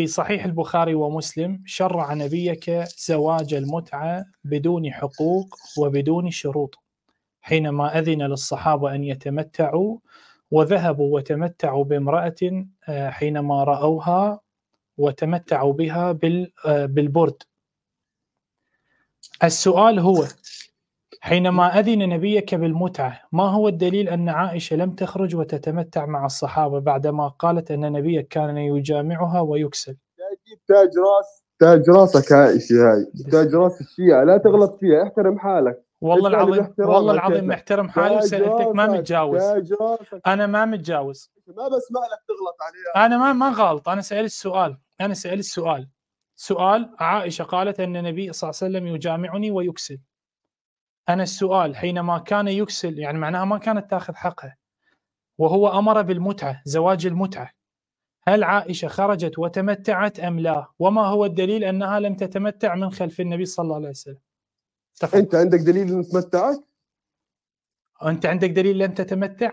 في صحيح البخاري ومسلم شرع نبيك زواج المتعة بدون حقوق وبدون شروط حينما أذن للصحابة أن يتمتعوا وذهبوا وتمتعوا بامرأة آه، حينما رأوها وتمتعوا بها آه، بالبرد السؤال هو حينما أذن نبيك بالمتعة ما هو الدليل أن عائشة لم تخرج وتتمتع مع الصحابة بعدما قالت أن نبيك كان يجامعها ويكسل تاج راس تاج راسك عائشة هاي تاج راس الشيعة لا تغلط فيها احترم حالك والله العظيم والله العظيم محترم حالي وسالتك ما متجاوز انا ما متجاوز ما بسمع لك تغلط عليها انا ما ما غلط انا سالت السؤال انا سالت السؤال سؤال عائشه قالت ان النبي صلى الله عليه وسلم يجامعني ويكسل أنا السؤال حينما كان يكسل يعني معناها ما كانت تاخذ حقها وهو أمر بالمتعة زواج المتعة هل عائشة خرجت وتمتعت أم لا وما هو الدليل أنها لم تتمتع من خلف النبي صلى الله عليه وسلم تفضل. أنت عندك دليل أن تمتعت أنت عندك دليل لم تتمتع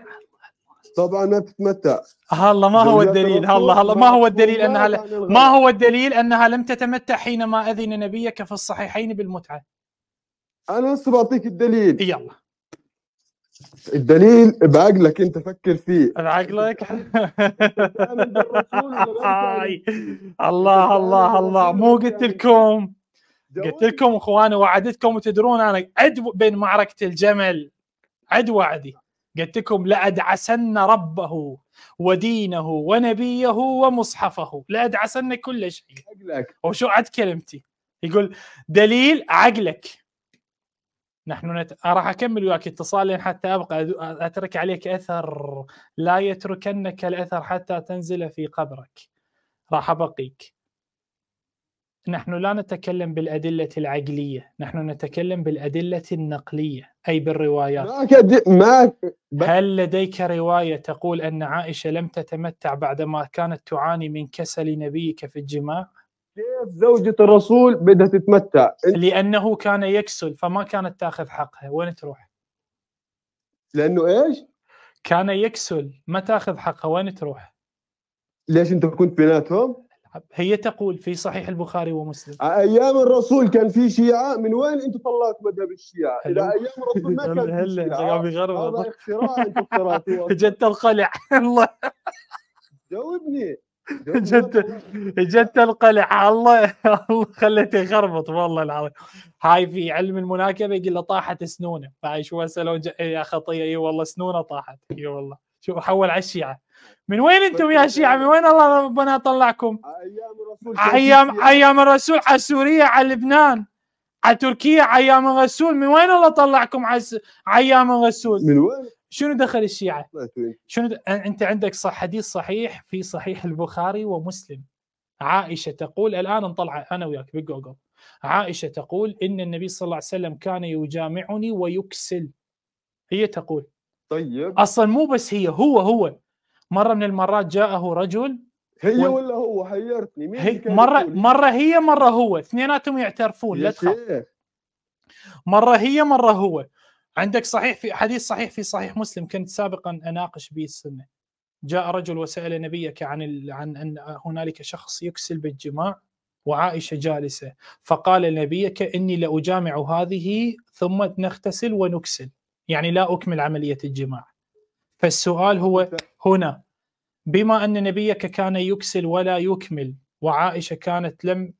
طبعا ما تتمتع هلا ما هو الدليل هلا هلا ما هو الدليل انها ما هو الدليل انها لم تتمتع حينما اذن نبيك في الصحيحين بالمتعه انا هسه بعطيك الدليل يلا الدليل بعقلك انت فكر فيه بعقلك الله الله الله مو قلت لكم قلت لكم اخواني وعدتكم وتدرون انا عدو بين معركه الجمل عد وعدي قلت لكم لادعسن ربه ودينه ونبيه ومصحفه لادعسن كل شيء عقلك وشو عد كلمتي يقول دليل عقلك نحن نت... آه، راح اكمل وياك اتصال حتى ابقى اترك عليك اثر لا يتركنك الاثر حتى تنزل في قبرك راح ابقيك نحن لا نتكلم بالادله العقليه نحن نتكلم بالادله النقليه اي بالروايات ما كد... ما ب... هل لديك روايه تقول ان عائشه لم تتمتع بعدما كانت تعاني من كسل نبيك في الجماع كيف زوجة الرسول بدها تتمتع لأنه كان يكسل فما كانت تأخذ حقها وين تروح لأنه إيش كان يكسل ما تأخذ حقها وين تروح ليش أنت كنت بيناتهم هي تقول في صحيح البخاري ومسلم ايام الرسول كان في شيعه من وين انت طلعت مذهب الشيعه؟ الى ايام الرسول ما كان في شيعه هذا اختراع انت اخترعته جت القلع الله جاوبني جت جت القلع الله الله خليته يخربط والله العظيم هاي في علم المناكبه يقول له طاحت سنونه فهاي شو لو إيه، يا خطيه اي والله سنونه طاحت اي والله شو حول على الشيعه من وين انتم يا شيعه من وين الله ربنا طلعكم ايام الرسول ايام الرسول على سوريا على لبنان على تركيا ايام الرسول من وين الله طلعكم على ايام الرسول من وين شنو دخل الشيعه؟ شنو د... انت عندك صح حديث صحيح في صحيح البخاري ومسلم عائشه تقول الان نطلع انا وياك بجوجل عائشه تقول ان النبي صلى الله عليه وسلم كان يجامعني ويكسل هي تقول طيب اصلا مو بس هي هو هو مره من المرات جاءه رجل هي و... ولا هو حيرتني مين هي مره يقولي. مره هي مره هو اثنيناتهم يعترفون لا تخاف مره هي مره هو عندك صحيح في حديث صحيح في صحيح مسلم كنت سابقا اناقش به السنه جاء رجل وسال نبيك عن ال... عن ان هنالك شخص يكسل بالجماع وعائشه جالسه فقال لنبيك اني لاجامع هذه ثم نغتسل ونكسل يعني لا اكمل عمليه الجماع فالسؤال هو هنا بما ان نبيك كان يكسل ولا يكمل وعائشه كانت لم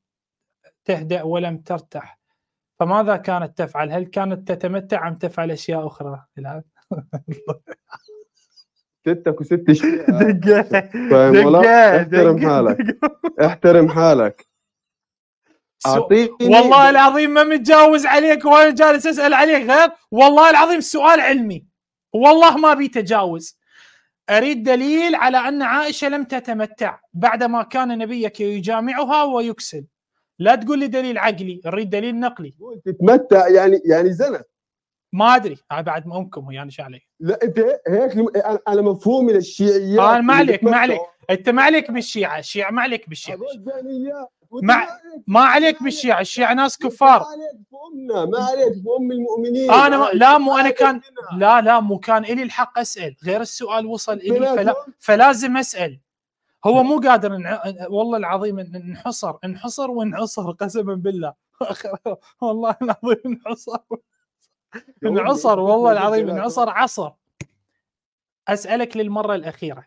تهدأ ولم ترتح فماذا كانت تفعل؟ هل كانت تتمتع ام تفعل اشياء اخرى الان؟ ستك وست شيء دقيت طيب، احترم حالك احترم حالك اعطيك والله العظيم ما متجاوز عليك وانا جالس اسال عليك غير والله العظيم سؤال علمي والله ما بي تجاوز اريد دليل على ان عائشه لم تتمتع بعدما كان نبيك يجامعها ويكسل لا تقول لي دليل عقلي اريد دليل نقلي تتمتع يعني يعني زنا ما ادري انا بعد امكم يعني ايش علي لا انت هيك انا مفهومي للشيعيه آه ما عليك ما عليك انت ما عليك بالشيعه الشيعه ما عليك بالشيعه ما ما عليك بالشيعه الشيعه ناس كفار ما عليك بامنا ما عليك بام المؤمنين انا ما... لا مو انا كان لا لا مو كان الي الحق اسال غير السؤال وصل الي فلا... فلازم اسال هو مو قادر نع... والله العظيم انحصر انحصر وانعصر قسما بالله والله العظيم انحصر انعصر والله العظيم انعصر عصر اسالك للمره الاخيره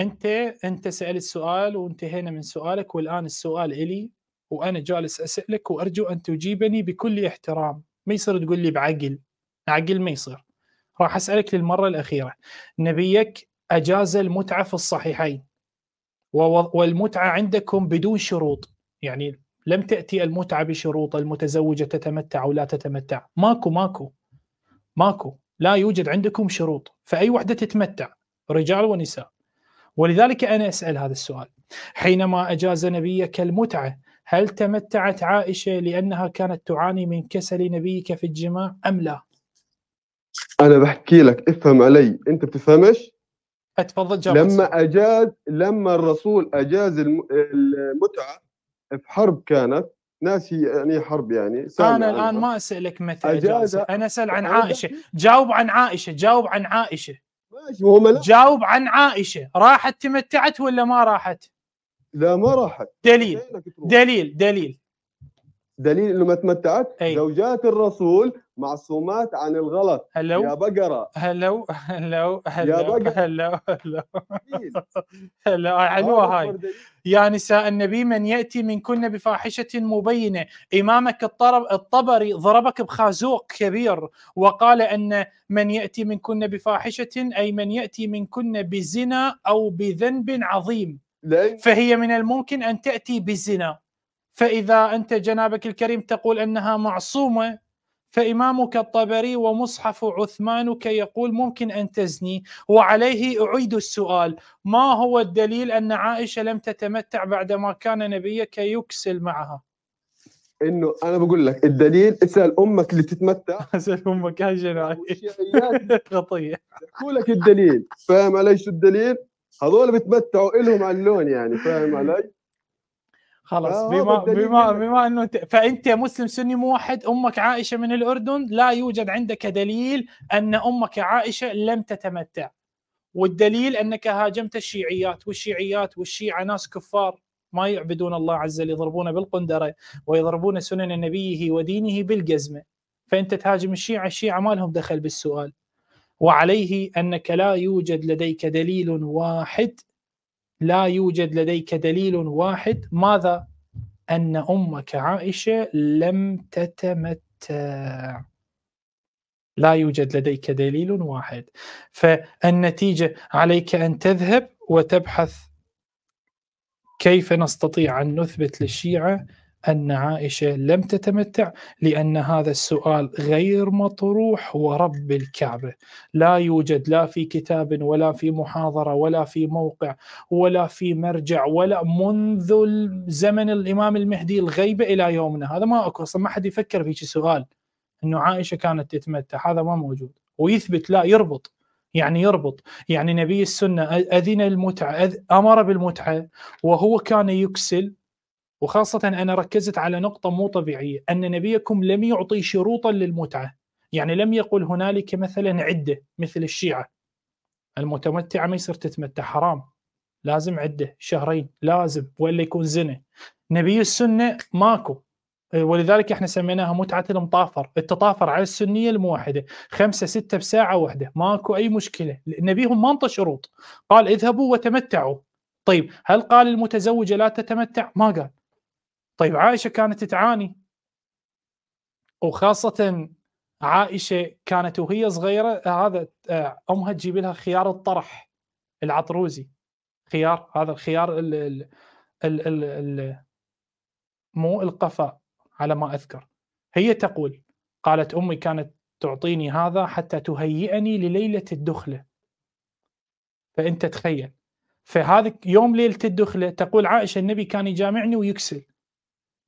انت انت سالت سؤال وانتهينا من سؤالك والان السؤال الي وانا جالس اسالك وارجو ان تجيبني بكل احترام ما يصير تقول لي بعقل عقل ما يصير راح اسالك للمره الاخيره نبيك اجاز المتعه في الصحيحين والمتعه عندكم بدون شروط يعني لم تاتي المتعه بشروط المتزوجه تتمتع او لا تتمتع ماكو ماكو ماكو لا يوجد عندكم شروط فاي وحده تتمتع رجال ونساء ولذلك انا اسال هذا السؤال حينما اجاز نبيك المتعه هل تمتعت عائشه لانها كانت تعاني من كسل نبيك في الجماع ام لا؟ انا بحكي لك افهم علي انت بتفهمش اتفضل جابر لما اجاز لما الرسول اجاز المتعه في حرب كانت ناسي يعني حرب يعني انا الان ما اسالك متى أجاز انا اسال عن عائشه جاوب عن عائشه جاوب عن عائشه ماشي وهم لا جاوب عن عائشه راحت تمتعت ولا ما راحت؟ لا ما راحت دليل دليل دليل دليل انه ما تمتعت أي. زوجات الرسول معصومات عن الغلط هلو يا بقره هلو هلو هلو يا بقرة. هلو هلو هلو هلو آه، هاي يا نساء النبي من ياتي منكن بفاحشه مبينه امامك الطرب الطبري ضربك بخازوق كبير وقال ان من ياتي منكن بفاحشه اي من ياتي منكن بزنا او بذنب عظيم لأن... فهي من الممكن ان تاتي بالزنا فإذا أنت جنابك الكريم تقول أنها معصومة فإمامك الطبري ومصحف عثمانك يقول ممكن أن تزني وعليه أعيد السؤال ما هو الدليل أن عائشة لم تتمتع بعدما كان نبيك يكسل معها انه انا بقول لك الدليل اسال امك اللي تتمتع اسال امك هاي جناي خطيه لك الدليل فاهم علي شو الدليل؟ هذول بيتمتعوا الهم على اللون يعني فاهم علي؟ خلاص آه، بما بما بما انه فانت مسلم سني موحد امك عائشه من الاردن لا يوجد عندك دليل ان امك عائشه لم تتمتع والدليل انك هاجمت الشيعيات والشيعيات والشيعه ناس كفار ما يعبدون الله عز وجل يضربون بالقندره ويضربون سنن نبيه ودينه بالجزمه فانت تهاجم الشيعه الشيعه ما لهم دخل بالسؤال وعليه انك لا يوجد لديك دليل واحد لا يوجد لديك دليل واحد ماذا ان امك عائشه لم تتمتع لا يوجد لديك دليل واحد فالنتيجه عليك ان تذهب وتبحث كيف نستطيع ان نثبت للشيعه أن عائشة لم تتمتع لأن هذا السؤال غير مطروح ورب الكعبة لا يوجد لا في كتاب ولا في محاضرة ولا في موقع ولا في مرجع ولا منذ زمن الإمام المهدي الغيبة إلى يومنا هذا ما أكو أصلا ما حد يفكر في سؤال أنه عائشة كانت تتمتع هذا ما موجود ويثبت لا يربط يعني يربط يعني نبي السنة أذن المتعة أمر بالمتعة وهو كان يكسل وخاصة أنا ركزت على نقطة مو طبيعية أن نبيكم لم يعطي شروطا للمتعة يعني لم يقل هنالك مثلا عدة مثل الشيعة المتمتعة ما يصير تتمتع حرام لازم عدة شهرين لازم ولا يكون زنا نبي السنة ماكو إيه، ولذلك احنا سميناها متعة المطافر التطافر على السنية الموحدة خمسة ستة بساعة واحدة ماكو أي مشكلة نبيهم ما انطى شروط قال اذهبوا وتمتعوا طيب هل قال المتزوجة لا تتمتع ما قال طيب عائشه كانت تعاني وخاصه عائشه كانت وهي صغيره هذا آه، امها تجيب لها خيار الطرح العطروزي خيار هذا الخيار ال ال ال ال مو القفا على ما اذكر هي تقول قالت امي كانت تعطيني هذا حتى تهيئني لليله الدخله فانت تخيل فهذا يوم ليله الدخله تقول عائشه النبي كان يجامعني ويكسل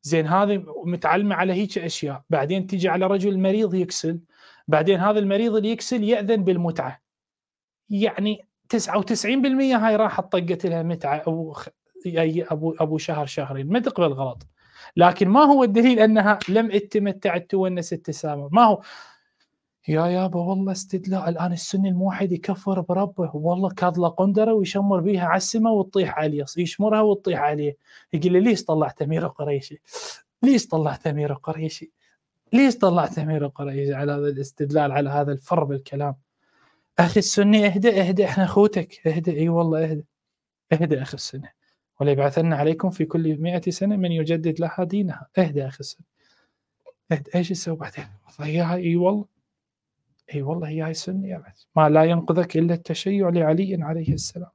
زين هذه متعلمه على هيك اشياء بعدين تجي على رجل مريض يكسل بعدين هذا المريض اللي يكسل ياذن بالمتعه يعني 99% هاي راحت طقت لها متعه او اي ابو ابو شهر شهرين ما تقبل غلط لكن ما هو الدليل انها لم اتمتعت تونس التسامح ما هو يا يابا والله استدلاء الان السني الموحد يكفر بربه والله كاضله قندره ويشمر بيها على السماء وتطيح عليه يشمرها وتطيح عليه يقول لي ليش طلعت امير قريشي؟ ليش طلعت امير قريشي؟ ليش طلعت امير قريشي على هذا الاستدلال على هذا الفر بالكلام؟ اخي السني اهدى اهدى احنا اخوتك اهدى اي والله اهدى اهدى اخي السني وليبعثن عليكم في كل مئة سنة من يجدد لها دينها اهدى اخي السني اهدى ايش يسوي بعدين؟ اي والله اي والله يا سني ابد ما لا ينقذك الا التشيع لعلي عليه السلام